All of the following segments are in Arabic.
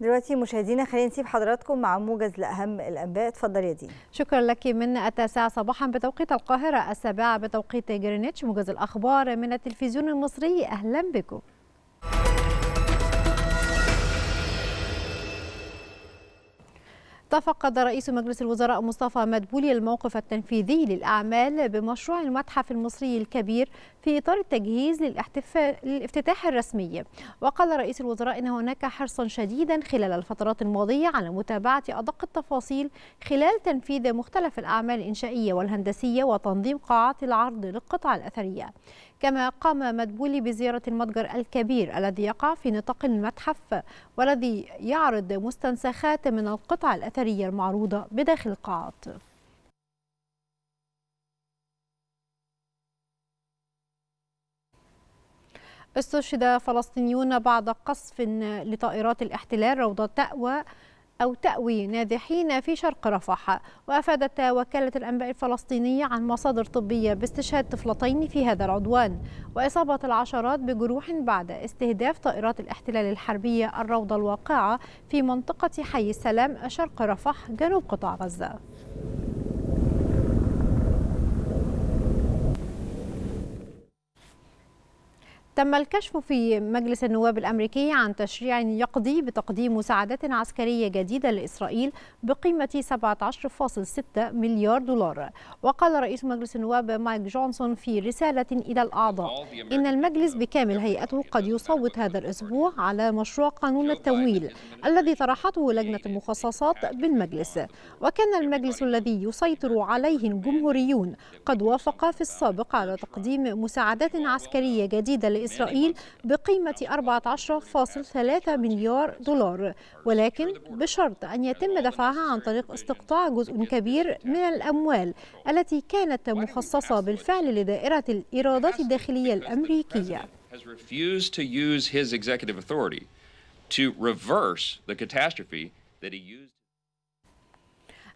دلوقتي مشاهدينا خلينا نسيب حضراتكم مع موجز لاهم الانباء اتفضل يا دين شكرا لك من التاسعه صباحا بتوقيت القاهره السابعه بتوقيت جرينتش موجز الاخبار من التلفزيون المصري اهلا بكم تفقد رئيس مجلس الوزراء مصطفى مدبولي الموقف التنفيذي للأعمال بمشروع المتحف المصري الكبير في إطار التجهيز للافتتاح الرسمي وقال رئيس الوزراء أن هناك حرصا شديدا خلال الفترات الماضية على متابعة أدق التفاصيل خلال تنفيذ مختلف الأعمال الإنشائية والهندسية وتنظيم قاعات العرض للقطع الأثرية كما قام مدبولي بزيارة المتجر الكبير الذي يقع في نطاق المتحف والذي يعرض مستنسخات من القطع الأثرية المعروضة بداخل القاعات استشهد فلسطينيون بعد قصف لطائرات الاحتلال روضة تأوى أو تأوي نازحين في شرق رفح وأفادت وكالة الأنباء الفلسطينية عن مصادر طبية باستشهاد طفلتين في هذا العدوان وإصابة العشرات بجروح بعد استهداف طائرات الاحتلال الحربية الروضة الواقعة في منطقة حي السلام شرق رفح جنوب قطاع غزة تم الكشف في مجلس النواب الأمريكي عن تشريع يقضي بتقديم مساعدات عسكرية جديدة لإسرائيل بقيمة 17.6 مليار دولار وقال رئيس مجلس النواب مايك جونسون في رسالة إلى الأعضاء إن المجلس بكامل هيئته قد يصوت هذا الأسبوع على مشروع قانون التمويل الذي طرحته لجنة المخصصات بالمجلس وكان المجلس الذي يسيطر عليه الجمهوريون قد وافق في السابق على تقديم مساعدات عسكرية جديدة لإسرائيل إسرائيل بقيمة 14.3 مليار دولار ولكن بشرط أن يتم دفعها عن طريق استقطاع جزء كبير من الأموال التي كانت مخصصة بالفعل لدائرة الإيرادات الداخلية الأمريكية. to reverse the catastrophe that he used.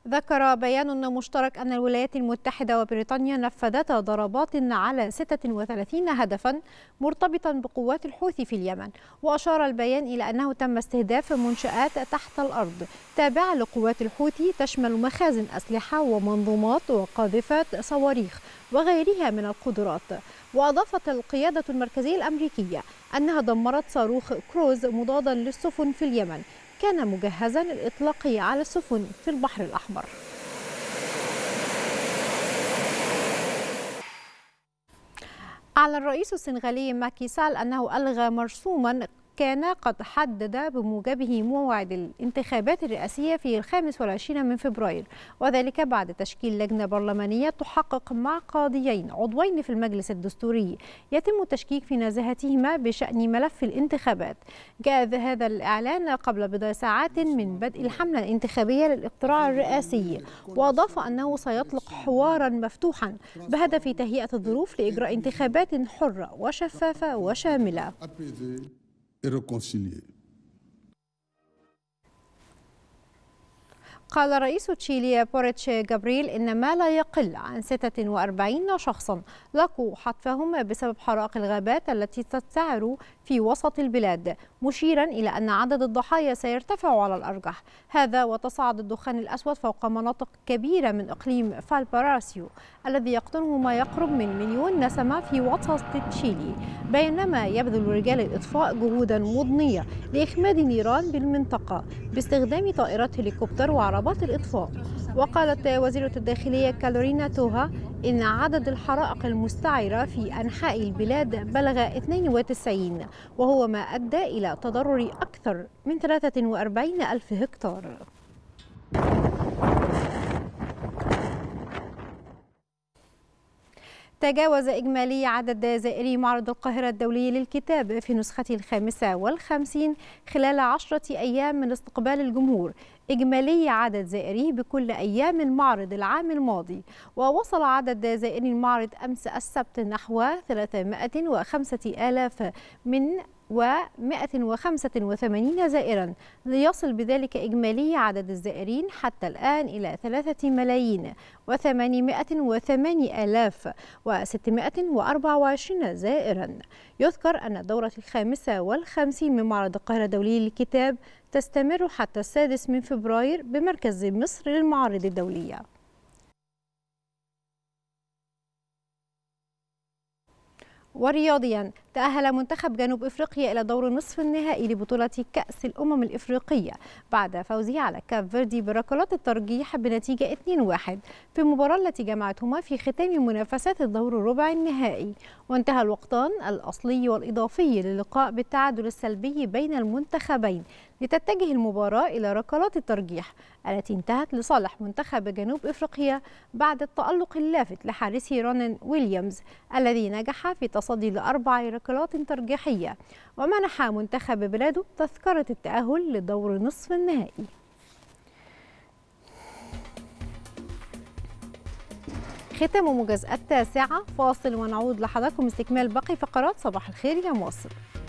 ذكر بيان مشترك أن الولايات المتحدة وبريطانيا نفذتا ضربات على 36 هدفا مرتبطا بقوات الحوثي في اليمن وأشار البيان إلى أنه تم استهداف منشآت تحت الأرض تابعة لقوات الحوثي تشمل مخازن أسلحة ومنظومات وقاذفات صواريخ وغيرها من القدرات وأضافت القيادة المركزية الأمريكية أنها دمرت صاروخ كروز مضادا للسفن في اليمن كان مجهزا للاطلاق على السفن في البحر الأحمر أعلن الرئيس السنغالي ماكي سال أنه ألغى مرسوما كان قد حدد بموجبه موعد الانتخابات الرئاسية في الخامس والعشرين من فبراير وذلك بعد تشكيل لجنة برلمانية تحقق مع قاضيين عضوين في المجلس الدستوري يتم التشكيك في نزاهتهما بشأن ملف الانتخابات جاء هذا الإعلان قبل بضع ساعات من بدء الحملة الانتخابية للاقتراع الرئاسي وأضاف أنه سيطلق حوارا مفتوحا بهدف تهيئة الظروف لإجراء انتخابات حرة وشفافة وشاملة et réconcilier. قال رئيس تشيليا بوريتش جابريل إن ما لا يقل عن 46 شخصا لقوا حتفهم بسبب حرائق الغابات التي تستعر في وسط البلاد مشيرا إلى أن عدد الضحايا سيرتفع على الأرجح هذا وتصاعد الدخان الأسود فوق مناطق كبيرة من إقليم فالباراسيو الذي يقطنه ما يقرب من مليون نسمة في وسط تشيلي بينما يبذل رجال الإطفاء جهودا مضنية لإخماد النيران بالمنطقة باستخدام طائرات هليكوبتر وعربات عقابات الإطفاء وقالت وزيرة الداخلية كالورينا توها إن عدد الحرائق المستعرة في أنحاء البلاد بلغ 92 وهو ما أدى إلى تضرر أكثر من 43 ألف هكتار تجاوز إجمالي عدد زائري معرض القاهرة الدولي للكتاب في نسخته الخامسة والخمسين خلال عشرة أيام من استقبال الجمهور إجمالي عدد زائري بكل أيام المعرض العام الماضي ووصل عدد زائري المعرض أمس السبت نحو 305 ألاف من و185 زائرا ليصل بذلك إجمالي عدد الزائرين حتى الآن إلى 3 ملايين و808 آلاف و624 زائرا يذكر أن الدورة الخامسة والخمسين من معرض القاهرة الدولي للكتاب تستمر حتى السادس من فبراير بمركز مصر للمعارض الدولية ورياضيا تأهل منتخب جنوب إفريقيا إلى دور نصف النهائي لبطولة كأس الأمم الإفريقية بعد فوزه على كاب فيردي بركلات الترجيح بنتيجة 2-1 في المباراة التي جمعتهما في ختام منافسات الدور الربع النهائي وانتهى الوقتان الأصلي والإضافي للقاء بالتعادل السلبي بين المنتخبين لتتجه المباراة إلى ركلات الترجيح التي انتهت لصالح منتخب جنوب إفريقيا بعد التألق اللافت لحارسه رونن ويليامز الذي نجح في تصدي لأربع ركلات معرقلات ترجيحية ومنح منتخب بلاده تذكرة التأهل لدور نصف النهائي ختام مجازات التاسعة فاصل ونعود لحضراتكم استكمال باقي فقرات صباح الخير يا مواصل